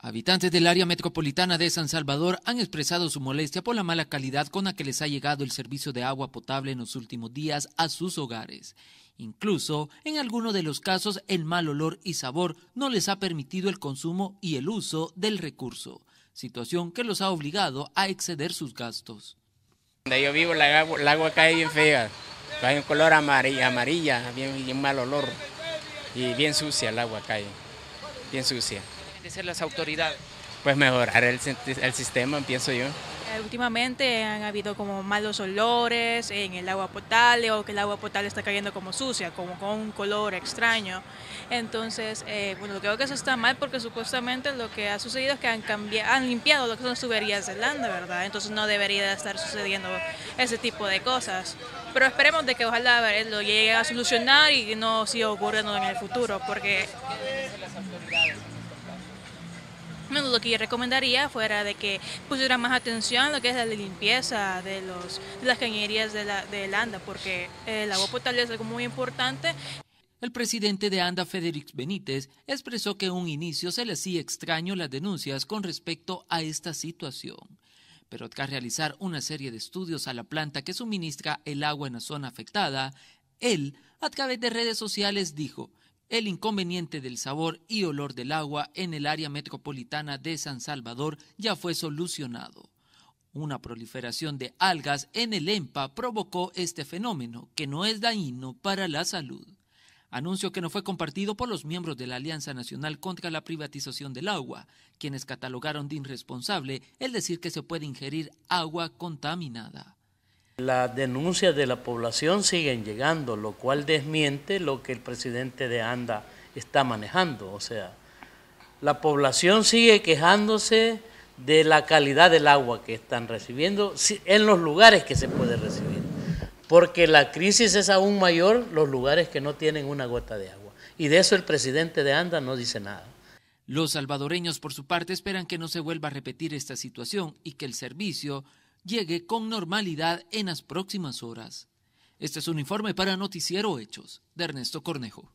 Habitantes del área metropolitana de San Salvador han expresado su molestia por la mala calidad con la que les ha llegado el servicio de agua potable en los últimos días a sus hogares. Incluso, en algunos de los casos, el mal olor y sabor no les ha permitido el consumo y el uso del recurso, situación que los ha obligado a exceder sus gastos. Donde yo vivo, el agua cae bien fea, cae color amarilla, bien mal olor y bien sucia el agua cae, bien sucia de ser las autoridades? Pues mejorar el, el sistema, pienso yo. Eh, últimamente han habido como malos olores en el agua potable o que el agua potable está cayendo como sucia, como con un color extraño. Entonces, eh, bueno, creo que eso está mal porque supuestamente lo que ha sucedido es que han, cambiado, han limpiado lo que son las tuberías de Landa, ¿verdad? Entonces no debería estar sucediendo ese tipo de cosas. Pero esperemos de que ojalá lo llegue a solucionar y no siga ocurriendo en el futuro porque lo que yo recomendaría fuera de que pusiera más atención a lo que es la limpieza de, los, de las cañerías de, la, ANDA, porque el eh, agua potable es algo muy importante. El presidente de ANDA, Federic Benítez, expresó que un inicio se le hacía extraño las denuncias con respecto a esta situación. Pero tras realizar una serie de estudios a la planta que suministra el agua en la zona afectada, él, a través de redes sociales, dijo el inconveniente del sabor y olor del agua en el área metropolitana de San Salvador ya fue solucionado. Una proliferación de algas en el EMPA provocó este fenómeno, que no es dañino para la salud. Anuncio que no fue compartido por los miembros de la Alianza Nacional contra la Privatización del Agua, quienes catalogaron de irresponsable el decir que se puede ingerir agua contaminada. Las denuncias de la población siguen llegando, lo cual desmiente lo que el presidente de ANDA está manejando. O sea, la población sigue quejándose de la calidad del agua que están recibiendo en los lugares que se puede recibir. Porque la crisis es aún mayor los lugares que no tienen una gota de agua. Y de eso el presidente de ANDA no dice nada. Los salvadoreños, por su parte, esperan que no se vuelva a repetir esta situación y que el servicio llegue con normalidad en las próximas horas. Este es un informe para Noticiero Hechos de Ernesto Cornejo.